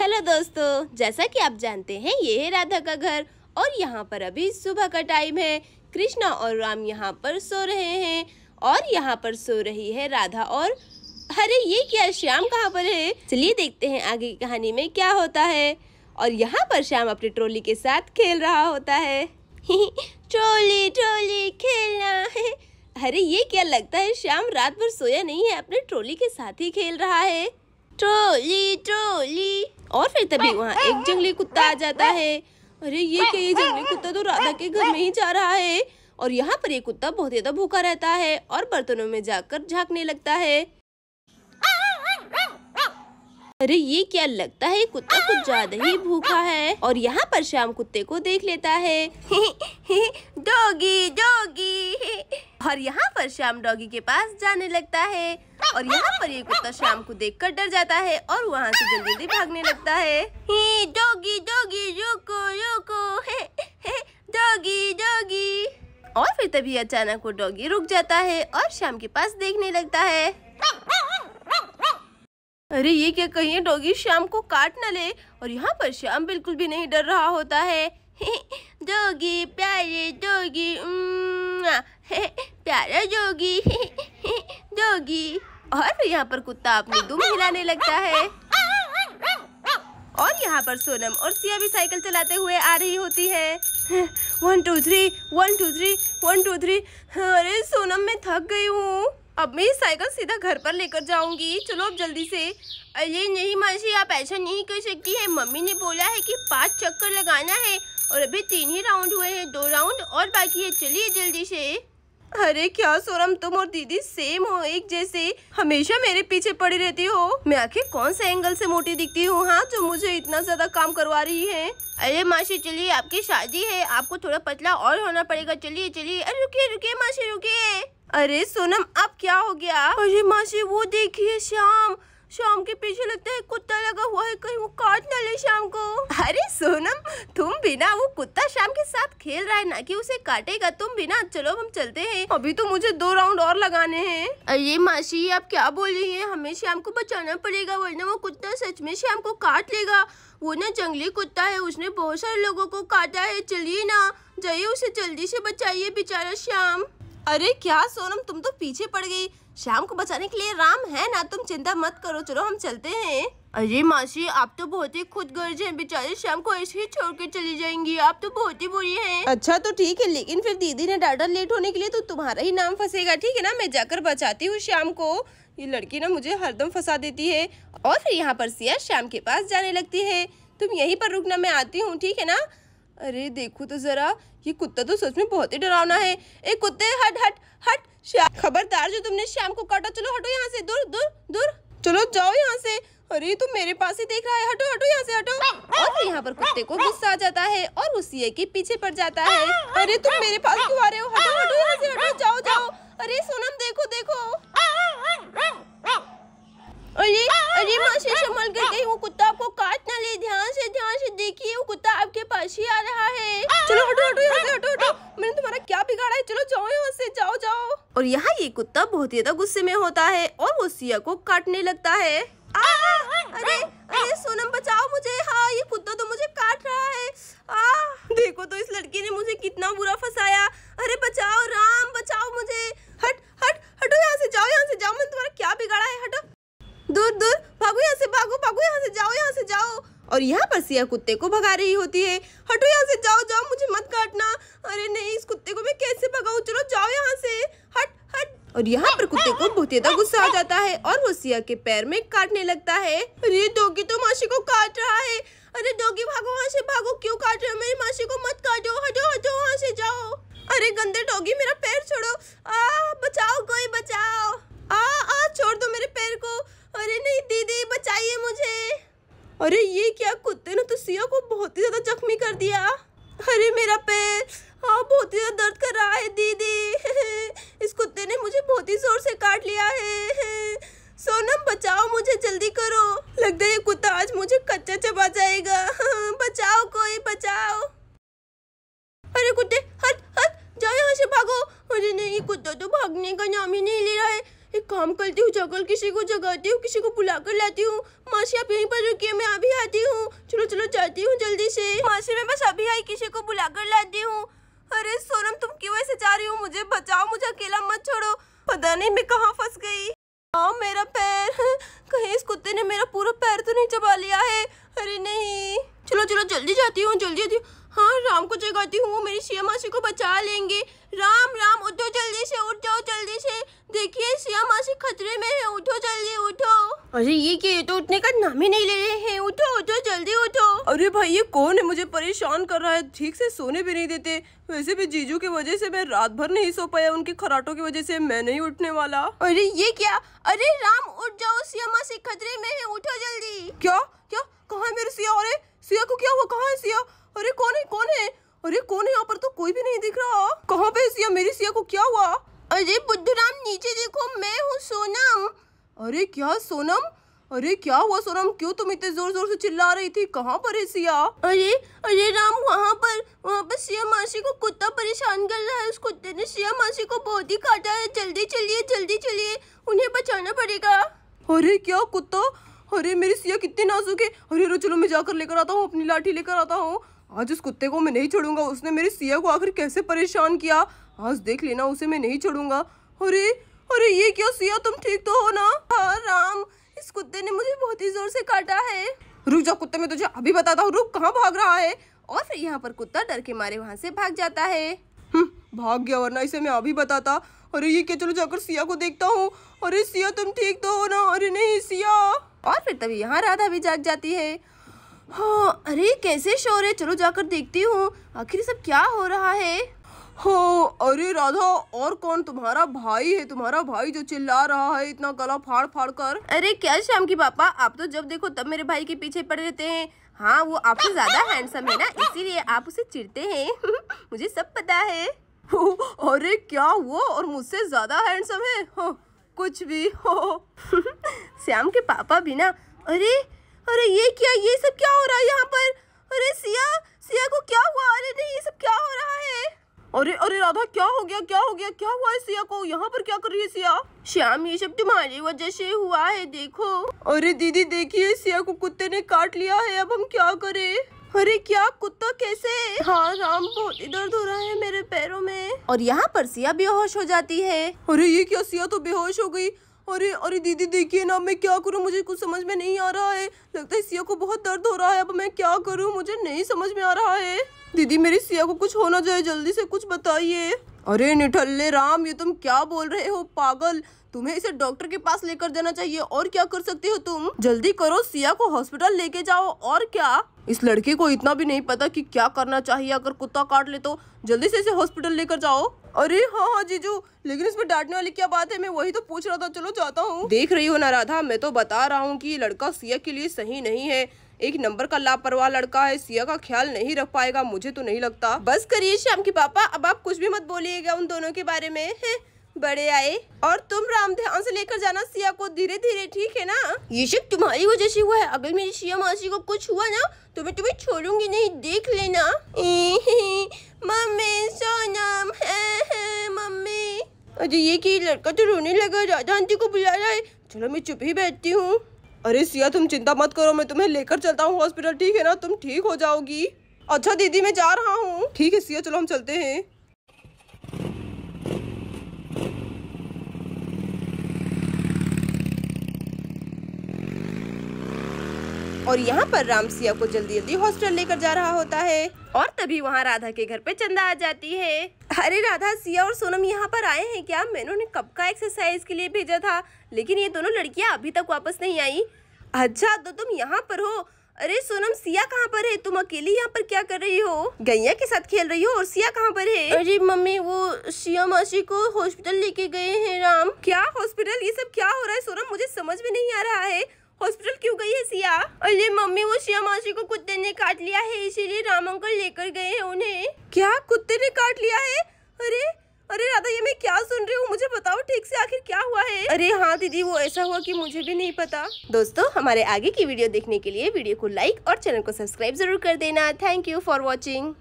Hello दोस्तों जैसा कि आप जानते हैं ये है राधा का घर और यहाँ पर अभी सुबह का टाइम है कृष्णा और राम यहाँ पर सो रहे हैं और यहाँ पर सो रही है राधा और अरे ये क्या श्याम कहाँ पर है चलिए देखते हैं आगे की कहानी में क्या होता है और यहाँ पर श्याम अपनी ट्रोली के साथ खेल रहा होता है ट्रोली ट्रोली खेलना है अरे ये क्या लगता है श्याम रात भर सोया नहीं है अपने ट्रोली के साथ ही खेल रहा है ट्रोली ट्रोली और फिर तभी वहाँ एक जंगली कुत्ता आ जाता है अरे ये क्या ये जंगली कुत्ता तो राधा के घर में ही जा रहा है और यहाँ पर ये कुत्ता बहुत ज्यादा भूखा रहता है और बर्तनों में जाकर झांकने लगता है अरे ये क्या लगता है कुत्ता कुछ ज्यादा ही भूखा है और यहाँ पर श्याम कुत्ते को देख लेता है डॉगी डॉगी और यहाँ पर श्याम डॉगी के पास जाने लगता है और यहाँ पर ये कुत्ता शाम को देख कर डर जाता है और वहाँ से जल्दी जल्दी भागने लगता है डोगी डोगी रुको रुको डोगी डोगी और फिर तभी अचानक वो डॉगी रुक जाता है और शाम के पास देखने लगता है अरे ये क्या कहिए डोगी शाम को काट न ले और यहाँ पर शाम बिल्कुल भी नहीं डर रहा होता है जोगी प्यारे जोगी प्यारा जोगी जोगी और यहाँ पर कुत्ता अपनी दुम हिलाने लगता है और यहाँ पर सोनम और सिया भी साइकिल चलाते हुए आ रही होती है one two three one two three one two three अरे सोनम मैं थक गई हूँ अब मैं साइकिल सीधा घर पर लेकर जाऊंगी चलो अब जल्दी से अरे नहीं मासी आप ऐसा नहीं कर सकती है मम्मी ने बोला है कि पांच चक्कर लगाना है और अभी तीन ही राउंड हुए हैं दो राउंड और बाकी है चलिए जल्दी से अरे क्या सोरम तुम और दीदी सेम हो एक जैसे हमेशा मेरे पीछे पड़ी रहती हो मैं आखिर कौन से एंगल से मोटी दिखती हूँ हाँ जो मुझे इतना ज्यादा काम करवा रही है अरे मासी चलिए आपकी शादी है आपको थोड़ा पतला और होना पड़ेगा चलिए चलिए अरे रुकिए रुकिए मासी रुकिए अरे सोनम अब क्या हो गया अरे मासी वो देखिए श्याम शाम के पीछे लगता है कुत्ता लगा हुआ है कहीं वो काट ना ले शाम को अरे सोनम तुम बिना वो कुत्ता शाम के साथ खेल रहा है ना कि उसे काटेगा तुम बिना चलो हम चलते हैं अभी तो मुझे दो राउंड और लगाने हैं अरे मासी आप क्या बोल रही है हमें शाम को बचाना पड़ेगा वरना वो कुत्ता सच में शाम को काट लेगा वो ना जंगली कुत्ता है उसने बहुत सारे लोगो को काटा है चलिए ना जाइए उसे जल्दी से बचाइए बेचारा श्याम अरे क्या सोनम तुम तो पीछे पड़ गई शाम को बचाने के लिए राम है ना तुम चिंता मत करो चलो हम चलते हैं अरे मासी आप तो बहुत ही खुद गर्ज है बेचारे शाम को ऐसे ही छोड़ के चली जाएंगी आप तो बहुत ही बुरी हैं अच्छा तो ठीक है लेकिन फिर दीदी ने डाटा लेट होने के लिए तो तुम्हारा ही नाम फंसेगा ठीक है ना मैं जाकर बचाती हूँ शाम को ये लड़की ना मुझे हरदम फंसा देती है और फिर यहाँ पर सिया शाम के पास जाने लगती है तुम यहीं पर रुकना मैं आती हूँ ठीक है ना अरे देखो तो जरा ये कुत्ता तो सच में बहुत ही डरावना है ए कुत्ते हट हट हट श्याम खबरदार जो तुमने श्याम को काटा चलो हटो यहाँ से दूर दूर दूर चलो जाओ यहाँ से अरे तुम तो मेरे पास ही देख रहा है हटो हटो यहाँ से हटो और यहाँ पर कुत्ते को गुस्सा आ जाता है और उसी के पीछे पड़ जाता है अरे तुम मेरे पास क्यों आ रहे हो हटो हटो यहाँ से हटो बहुत ज्यादा तो गुस्से में होता है और वो सिया को काटने लगता है आ, अरे अरे सोनम बचाओ मुझे हाँ ये कुत्ता तो, तो मुझे काट रहा है आ, देखो तो इस लड़की ने मुझे कितना बुरा फंसाया अरे बचाओ राम बचाओ मुझे हट हट हटो यहाँ से जाओ यहाँ से जाओ मैंने तुम्हारा क्या बिगाड़ा है हटो दूर दूर भागो यहाँ से भागो भागो यहाँ से जाओ यहाँ से जाओ और यहाँ पर सिया कुत्ते को भगा रही होती है हटो यहाँ से जाओ जाओ मुझे मत काटना अरे नहीं इस कुत्ते को मैं कैसे भगाऊ चलो जाओ यहाँ से और यहाँ पर कुत्ते को ज्यादा गुस्सा आ जाता है और वो सिया के पैर में काटने लगता है अरे डोगी तो मासी को काट रहा है अरे डोगी भागो वहाँ से भागो क्यों काट रहे हो मेरी मासी को मत काटो हटो हटो वहाँ से जाओ अरे गंदे डोगी मेरा काम करती हूँ जगल किसी को जगाती हूँ किसी को बुला कर लाती हूँ मासी आप यहीं पर रुकिए मैं अभी आती हूँ चलो चलो जाती हूँ जल्दी से मासी मैं बस अभी आई किसी को बुला कर लाती हूँ अरे सोनम तुम क्यों ऐसे जा रही हो मुझे बचाओ मुझे अकेला मत छोड़ो पता नहीं मैं कहाँ फंस गई हाँ मेरा पैर कहीं इस कुत्ते ने मेरा पूरा पैर तो नहीं चबा लिया है अरे नहीं चलो चलो जल्दी जाती हूँ जल्दी जाती हूँ हाँ राम को जगाती हूँ मेरी शिया मासी को बचा लेंगे भाई ये कौन है मुझे परेशान कर रहा है ठीक से सोने भी नहीं देते वैसे भी जीजू की वजह से मैं रात भर नहीं सो पाया उनके खराटों की वजह से मैं नहीं उठने वाला अरे ये क्या अरे राम उठ जाओ सियामा से खतरे में है उठो जल्दी क्या क्या कहा है मेरे सिया अरे सिया को क्या हुआ कहाँ है सिया अरे कौन है कौन है अरे कौन है यहाँ पर तो कोई भी नहीं दिख रहा कहाँ पे सिया मेरी सिया को क्या हुआ अरे राम नीचे देखो मैं हूँ सोनम अरे क्या सोनम अरे क्या हुआ सोनम क्यों तुम इतने जोर जोर से चिल्ला रही थी कहाँ पर है सिया अरे अरे राम वहाँ पर वहाँ पर सिया मासी को कुत्ता परेशान कर रहा है उस कुत्ते ने सिया मासी को बहुत ही काटा है जल्दी चलिए जल्दी चलिए उन्हें बचाना पड़ेगा अरे क्या कुत्ता अरे मेरी सिया कितनी नाजुक है अरे रो चलो मैं जाकर लेकर आता हूँ अपनी लाठी लेकर आता हूँ आज उस कुत्ते को मैं नहीं छोड़ूंगा उसने मेरी सिया को आखिर कैसे परेशान किया आज देख लेना उसे मैं नहीं छोड़ूंगा अरे अरे ये क्या सिया तुम ठीक तो हो ना हाँ, काफी जोर से काटा है रुक जा कुत्ते में तुझे अभी बताता हूँ रुक कहाँ भाग रहा है और फिर यहाँ पर कुत्ता डर के मारे वहाँ से भाग जाता है हम्म, भाग गया वरना इसे मैं अभी बताता अरे ये क्या चलो जाकर सिया को देखता हूँ अरे सिया तुम ठीक तो हो ना अरे नहीं सिया और फिर तभी यहाँ राधा भी जाग जाती है हाँ अरे कैसे शोर है चलो जाकर देखती हूँ आखिर सब क्या हो रहा है हो हाँ, अरे राधा और कौन तुम्हारा भाई है तुम्हारा भाई जो चिल्ला रहा है इतना गला फाड़ फाड़ कर अरे क्या श्याम की पापा आप तो जब देखो तब मेरे भाई के पीछे पड़ रहते हैं हाँ वो आपसे ज्यादा हैंडसम है ना इसीलिए आप उसे चिढ़ते हैं मुझे सब पता है अरे क्या वो और मुझसे ज्यादा हैंडसम है हो, हाँ, कुछ भी हो श्याम के पापा भी ना अरे अरे ये क्या ये सब क्या हो रहा है यहाँ पर अरे सिया सिया को क्या हुआ अरे नहीं ये सब क्या हो रहा है अरे अरे राधा क्या हो गया क्या हो गया क्या हुआ है सिया को यहाँ पर क्या कर रही है सिया श्याम ये सब तुम्हारी वजह से हुआ है देखो अरे दीदी देखिए सिया को कुत्ते ने काट लिया है अब हम क्या करें अरे क्या कुत्ता कैसे हाँ राम बहुत दर्द हो रहा है मेरे पैरों में और यहाँ पर सिया बेहोश हो जाती है अरे ये क्या सिया तो बेहोश हो गई अरे अरे दीदी देखिए ना मैं क्या करूँ मुझे कुछ समझ में नहीं आ रहा है लगता है सिया को बहुत दर्द हो रहा है अब मैं क्या करूँ मुझे नहीं समझ में आ रहा है दीदी मेरी सिया को कुछ होना चाहिए जल्दी से कुछ बताइए अरे निठल्ले राम ये तुम क्या बोल रहे हो पागल तुम्हें इसे डॉक्टर के पास लेकर जाना चाहिए और क्या कर सकती हो तुम जल्दी करो सिया को हॉस्पिटल लेके जाओ और क्या इस लड़के को इतना भी नहीं पता कि क्या करना चाहिए अगर कुत्ता काट ले तो जल्दी से इसे हॉस्पिटल लेकर जाओ अरे हाँ हाँ जीजू लेकिन इसमें डांटने वाली क्या बात है मैं वही तो पूछ रहा था चलो जाता हूँ देख रही हो ना राधा मैं तो बता रहा हूँ की लड़का सिया के लिए सही नहीं है एक नंबर का लापरवाह लड़का है सिया का ख्याल नहीं रख पाएगा मुझे तो नहीं लगता बस करिए श्याम के पापा अब आप कुछ भी मत बोलिएगा उन दोनों के बारे में है? बड़े आए और तुम राम ध्यान से लेकर जाना सिया को धीरे धीरे ठीक है ना ये सब तुम्हारी वजह से हुआ है अगर मेरी सिया मासी को कुछ हुआ ना तो मैं तुम्हें छोड़ूंगी नहीं देख लेना मम्मी सोनम है, है मम्मी अरे ये की लड़का तो रोने लगा राजा आंटी को बुला रहा है चलो मैं चुप ही बैठती हूँ अरे सिया तुम चिंता मत करो मैं तुम्हें लेकर चलता हूँ हॉस्पिटल ठीक है ना तुम ठीक हो जाओगी अच्छा दीदी मैं जा रहा हूँ ठीक है सिया चलो हम चलते हैं और यहाँ पर राम सिया को जल्दी जल्दी हॉस्टल लेकर जा रहा होता है और तभी वहाँ राधा के घर पे चंदा आ जाती है अरे राधा सिया और सोनम यहाँ पर आए हैं क्या मैंने उन्हें कब का एक्सरसाइज के लिए भेजा था लेकिन ये दोनों लड़कियाँ अभी तक वापस नहीं आई अच्छा तो तुम यहाँ पर हो अरे सोनम सिया कहाँ पर है तुम अकेली यहाँ पर क्या कर रही हो गैया के साथ खेल रही हो और सिया कहाँ पर है अरे मम्मी वो सिया मासी को हॉस्पिटल लेके गए हैं राम क्या हॉस्पिटल ये सब क्या हो रहा है सोनम मुझे समझ में नहीं आ रहा है हॉस्पिटल क्यों गई है सिया अरे मम्मी वो सिया मासी को कुत्ते ने काट लिया है इसीलिए राम अंकल लेकर गए हैं उन्हें क्या कुत्ते ने काट लिया है अरे अरे राधा ये मैं क्या सुन रही हूँ मुझे बताओ ठीक से आखिर क्या हुआ है अरे हाँ दीदी वो ऐसा हुआ कि मुझे भी नहीं पता दोस्तों हमारे आगे की वीडियो देखने के लिए वीडियो को लाइक और चैनल को सब्सक्राइब जरूर कर देना थैंक यू फॉर वॉचिंग